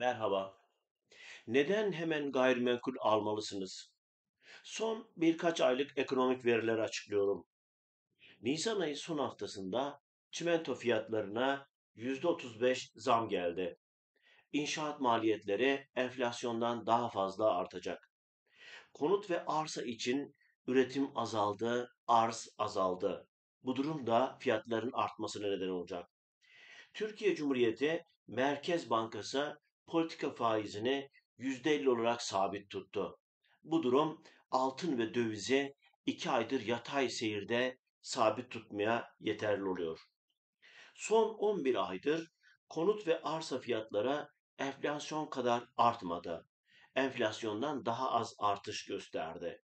Merhaba. Neden hemen gayrimenkul almalısınız? Son birkaç aylık ekonomik verileri açıklıyorum. Nisan ayı son haftasında çimento fiyatlarına %35 zam geldi. İnşaat maliyetleri enflasyondan daha fazla artacak. Konut ve arsa için üretim azaldı, arz azaldı. Bu durum da fiyatların artmasına neden olacak. Türkiye Cumhuriyeti Merkez Bankası politika faizini %50 olarak sabit tuttu. Bu durum altın ve dövizi 2 aydır yatay seyirde sabit tutmaya yeterli oluyor. Son 11 aydır konut ve arsa fiyatlara enflasyon kadar artmadı. Enflasyondan daha az artış gösterdi.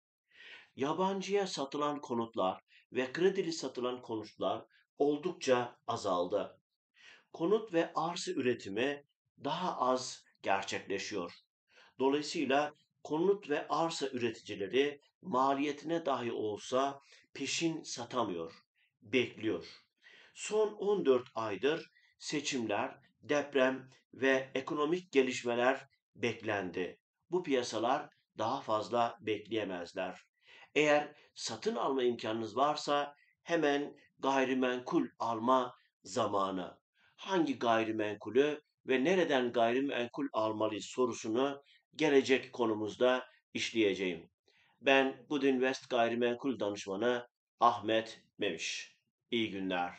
Yabancıya satılan konutlar ve kredili satılan konutlar oldukça azaldı. Konut ve arsa üretimi daha az gerçekleşiyor. Dolayısıyla konut ve arsa üreticileri maliyetine dahi olsa peşin satamıyor, bekliyor. Son 14 aydır seçimler, deprem ve ekonomik gelişmeler beklendi. Bu piyasalar daha fazla bekleyemezler. Eğer satın alma imkanınız varsa hemen gayrimenkul alma zamanı. Hangi gayrimenkulü ve nereden gayrimenkul almalı sorusunu gelecek konumuzda işleyeceğim. Ben Budinvest Gayrimenkul Danışmanı Ahmet Memiş. İyi günler.